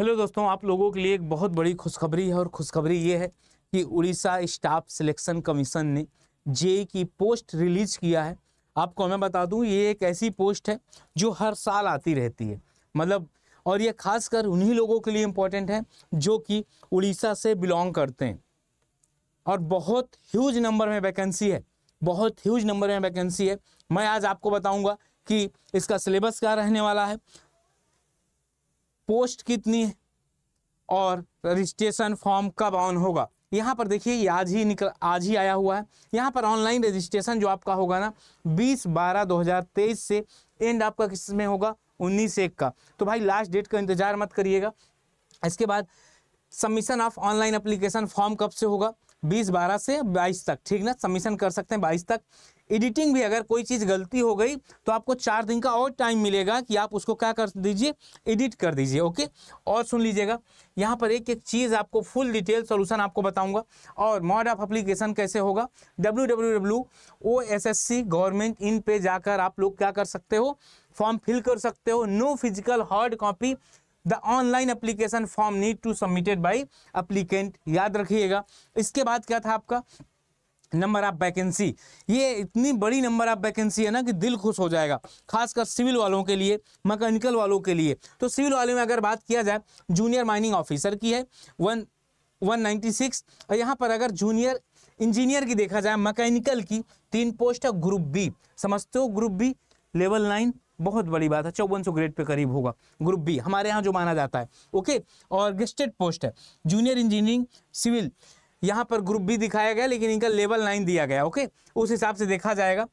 hello दोस्तों आप लोगों के लिए एक बहुत बड़ी खुशखबरी है और खुशखबरी ये है कि उड़ीसा स्टाफ सिलेक्शन कमीशन ने जे की पोस्ट रिलीज किया है आपको मैं बता दूं ये एक ऐसी पोस्ट है जो हर साल आती रहती है मतलब और ये खासकर उन्हीं लोगों के लिए इम्पोर्टेंट है जो कि उड़ीसा से बिलोंग करते हैं और बहुत ह्यूज नंबर में वैकेंसी है बहुत ह्यूज नंबर में वैकेंसी है मैं आज आपको बताऊँगा कि इसका सिलेबस क्या रहने वाला है पोस्ट कितनी है और रजिस्ट्रेशन फॉर्म कब ऑन होगा यहाँ पर देखिए ये आज ही निकल आज ही आया हुआ है यहाँ पर ऑनलाइन रजिस्ट्रेशन जो आपका होगा ना 20 बारह 2023 से एंड आपका किस में होगा उन्नीस एक का तो भाई लास्ट डेट का इंतजार मत करिएगा इसके बाद submission of online application form कब से होगा 20 बारह से 22 तक ठीक ना सबमिशन कर सकते हैं 22 तक एडिटिंग भी अगर कोई चीज़ गलती हो गई तो आपको चार दिन का और टाइम मिलेगा कि आप उसको क्या कर दीजिए एडिट कर दीजिए ओके और सुन लीजिएगा यहाँ पर एक एक चीज़ आपको फुल डिटेल सॉल्यूशन आपको बताऊंगा और मॉड ऑफ अप्लीकेशन कैसे होगा W W W O S S C government in पे जाकर आप लोग क्या कर सकते हो फॉर्म फिल कर सकते हो no physical hard copy the online application form need to submitted by applicant याद रखिएगा इसके बाद क्या था आपका नंबर ऑफ वैकेंसी ये इतनी बड़ी नंबर ऑफ वैकेंसी है ना कि दिल खुश हो जाएगा खासकर सिविल वालों के लिए मैकेनिकल वालों के लिए तो सिविल वाले में अगर बात किया जाए जूनियर माइनिंग ऑफिसर की है वन वन नाइन्टी सिक्स और यहाँ पर अगर जूनियर इंजीनियर की देखा जाए मैकेनिकल की तीन पोस्ट है ग्रुप बी समझते हो ग्रुप बी लेवल नाइन बहुत बड़ी बात है चौवन सौ ग्रेड पे करीब होगा ग्रुप बी हमारे यहाँ जो माना जाता है ओके और गेस्टेड पोस्ट है जूनियर इंजीनियरिंग सिविल यहाँ पर ग्रुप बी दिखाया गया लेकिन इनका लेवल नाइन दिया गया ओके उस हिसाब से देखा जाएगा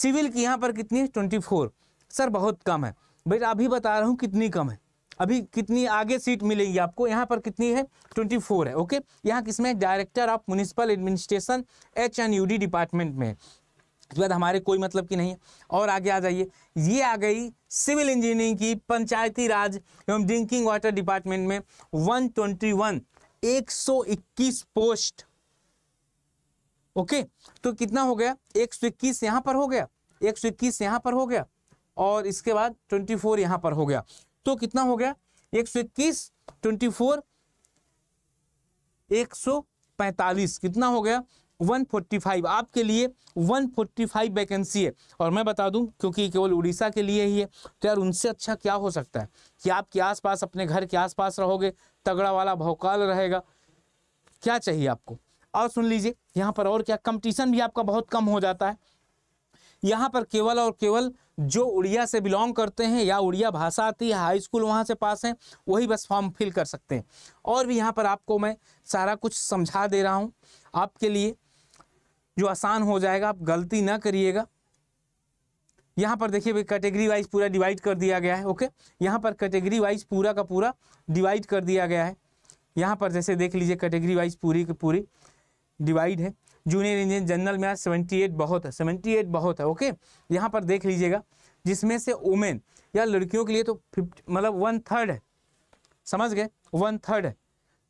सिविल की यहाँ पर कितनी है ट्वेंटी फोर सर बहुत कम है बेटा अभी बता रहा हूँ कितनी कम है अभी कितनी आगे सीट मिलेगी आपको यहाँ पर कितनी है 24 है ओके यहाँ किसमें director of municipal administration H N U D department में इसके बाद हमारे कोई मतलब की नहीं है और आगे आ जाइए ये आ गई सिविल इंजीनियरिंग की पंचायती राज एवं ड्रिंकिंग वाटर डिपार्टमेंट में 121 121 पोस्ट ओके तो कितना हो गया 121 यहां पर हो गया 121 यहां पर हो गया और इसके बाद 24 यहां पर हो गया तो कितना हो गया 121 24 145 कितना हो गया 145 आपके लिए 145 वैकेंसी है और मैं बता दूं क्योंकि केवल उड़ीसा के लिए ही है तो यार उनसे अच्छा क्या हो सकता है कि आपके आसपास अपने घर के आसपास रहोगे तगड़ा वाला भौकाल रहेगा क्या चाहिए आपको और सुन लीजिए यहाँ पर और क्या कंपटीशन भी आपका बहुत कम हो जाता है यहाँ पर केवल और केवल जो उड़िया से बिलोंग करते हैं या उड़िया भाषा आती है हाई स्कूल वहाँ से पास हैं वही बस फॉर्म फिल कर सकते हैं और भी यहाँ पर आपको मैं सारा कुछ समझा दे रहा हूँ आपके लिए जो आसान हो जाएगा आप गलती ना करिएगा यहाँ पर देखिए भाई कैटेगरी वाइज पूरा डिवाइड कर दिया गया है ओके यहाँ पर कैटेगरी वाइज पूरा का पूरा डिवाइड कर दिया गया है यहाँ पर जैसे देख लीजिए कैटेगरी वाइज पूरी की पूरी डिवाइड है जूनियर इंजीनियर जनरल में आज सेवेंटी एट बहुत है सेवेंटी एट बहुत है ओके यहाँ पर देख लीजिएगा जिसमें से वुमेन या लड़कियों के लिए तो मतलब वन थर्ड है समझ गए वन थर्ड है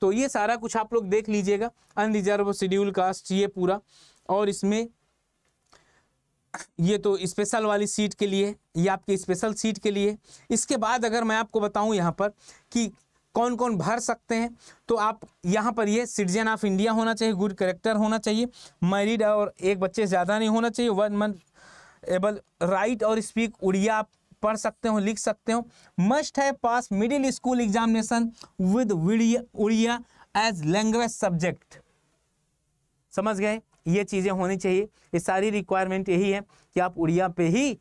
तो ये सारा कुछ आप लोग देख लीजिएगा अनरिजर्व शेड्यूल कास्ट ये पूरा और इसमें ये तो स्पेशल वाली सीट के लिए ये आपके स्पेशल सीट के लिए इसके बाद अगर मैं आपको बताऊं यहाँ पर कि कौन कौन भर सकते हैं तो आप यहाँ पर ये सिटीजन ऑफ इंडिया होना चाहिए गुड करेक्टर होना चाहिए मैरिड और एक बच्चे ज़्यादा नहीं होना चाहिए वन मंथ एबल राइट और स्पीक उड़िया आप पढ़ सकते हो लिख सकते हो मस्ट है पास middle school examination with Odia as language subject समझ गए ये चीज़ें होनी चाहिए ये सारी रिक्वायरमेंट यही है कि आप उड़िया पे ही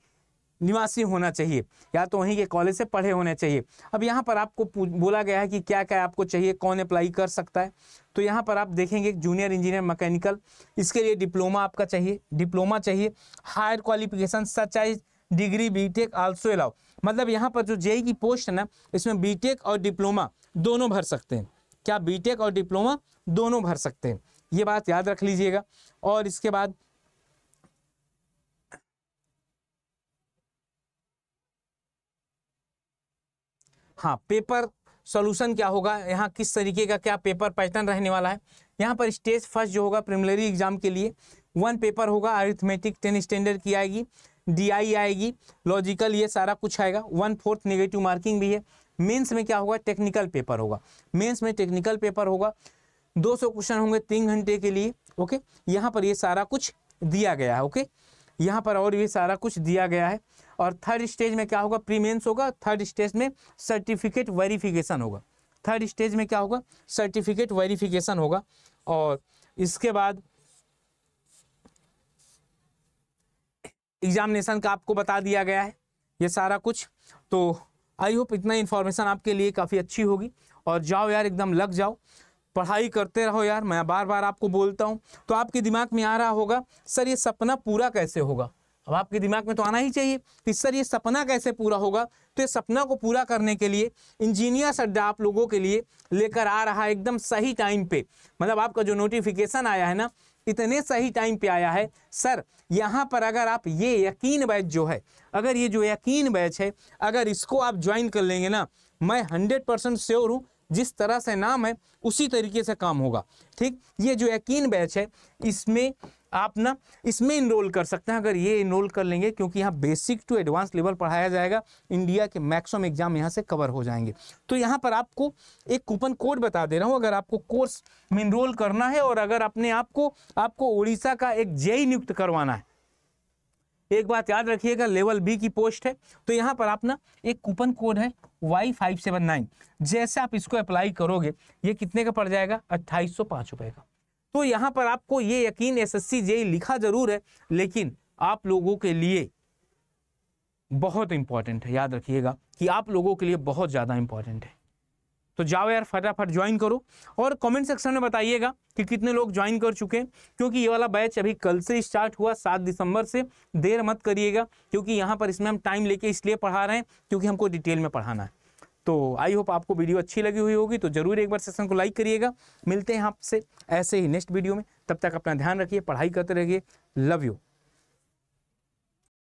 निवासी होना चाहिए या तो वहीं के कॉलेज से पढ़े होने चाहिए अब यहाँ पर आपको बोला गया है कि क्या क्या आपको चाहिए कौन अप्लाई कर सकता है तो यहाँ पर आप देखेंगे जूनियर इंजीनियर मैकेनिकल इसके लिए डिप्लोमा आपका चाहिए डिप्लोमा चाहिए higher qualification such degree B tech also allow मतलब यहाँ पर जो जेई e की पोस्ट है ना इसमें बी और डिप्लोमा दोनों भर सकते हैं क्या बी और डिप्लोमा दोनों भर सकते हैं ये बात याद रख लीजिएगा और इसके बाद हाँ पेपर सॉल्यूशन क्या होगा यहाँ किस तरीके का क्या पेपर पैटर्न रहने वाला है यहाँ पर स्टेज फर्स्ट जो होगा प्रिमिलरी एग्जाम के लिए वन पेपर होगा अरिथमेटिक टेन स्टैंडर्ड की आएगी डीआई आएगी लॉजिकल ये सारा कुछ आएगा वन फोर्थ नेगेटिव मार्किंग भी है मेंस में क्या होगा टेक्निकल पेपर होगा मेंस में टेक्निकल पेपर होगा 200 क्वेश्चन होंगे तीन घंटे के लिए ओके यहाँ पर ये सारा कुछ दिया गया है ओके यहाँ पर और ये सारा कुछ दिया गया है और थर्ड स्टेज में क्या होगा प्रीमेंस होगा थर्ड स्टेज में सर्टिफिकेट वेरिफिकेशन होगा थर्ड स्टेज में क्या होगा सर्टिफिकेट वेरिफिकेशन होगा और इसके बाद एग्जामिनेशन का आपको बता दिया गया है ये सारा कुछ तो आई होप इतना इन्फॉर्मेशन आपके लिए काफ़ी अच्छी होगी और जाओ यार एकदम लग जाओ पढ़ाई करते रहो यार मैं बार बार आपको बोलता हूँ तो आपके दिमाग में आ रहा होगा सर ये सपना पूरा कैसे होगा अब आपके दिमाग में तो आना ही चाहिए कि सर ये सपना कैसे पूरा होगा तो ये सपना को पूरा करने के लिए इंजीनियर्स अड्डा आप लोगों के लिए लेकर आ रहा है एकदम सही टाइम पे मतलब आपका जो नोटिफिकेशन आया है ना इतने सही टाइम पे आया है सर यहाँ पर अगर आप ये यकीन बैच जो है अगर ये जो यकीन बैच है अगर इसको आप ज्वाइन कर लेंगे ना मैं हंड्रेड परसेंट श्योर हूँ जिस तरह से नाम है उसी तरीके से काम होगा ठीक ये जो यकीन बैच है इसमें आप ना इसमें इनरोल कर सकते हैं अगर ये इनरोल कर लेंगे क्योंकि यहाँ बेसिक टू एडवांस लेवल पढ़ाया जाएगा इंडिया के मैक्सिमम एग्जाम यहाँ से कवर हो जाएंगे तो यहाँ पर आपको एक कूपन कोड बता दे रहा हूँ अगर आपको कोर्स में इनरोल करना है और अगर अपने आप को आपको उड़ीसा का एक जेई नियुक्त करवाना है एक बात याद रखिएगा लेवल बी की पोस्ट है तो यहाँ पर आप ना एक कूपन कोड है वाई फाइव सेवन नाइन जैसे आप इसको अप्लाई करोगे ये कितने का पड़ जाएगा अट्ठाईस सौ पाँच रुपये का तो यहाँ पर आपको ये यकीन एस एस सी जे लिखा जरूर है लेकिन आप लोगों के लिए बहुत इंपॉर्टेंट है याद रखिएगा कि आप लोगों के लिए बहुत ज़्यादा इंपॉर्टेंट है तो जाओ यार फटाफट ज्वाइन करो और कमेंट सेक्शन में बताइएगा कि कितने लोग ज्वाइन कर चुके हैं क्योंकि ये वाला बैच अभी कल से स्टार्ट हुआ सात दिसंबर से देर मत करिएगा क्योंकि यहाँ पर इसमें हम टाइम लेके इसलिए पढ़ा रहे हैं क्योंकि हमको डिटेल में पढ़ाना है तो आई होप आपको वीडियो अच्छी लगी हुई होगी तो जरूर एक बार सेशन को लाइक करिएगा मिलते हैं आपसे ऐसे ही नेक्स्ट वीडियो में तब तक अपना ध्यान रखिए पढ़ाई करते रहिए लव यू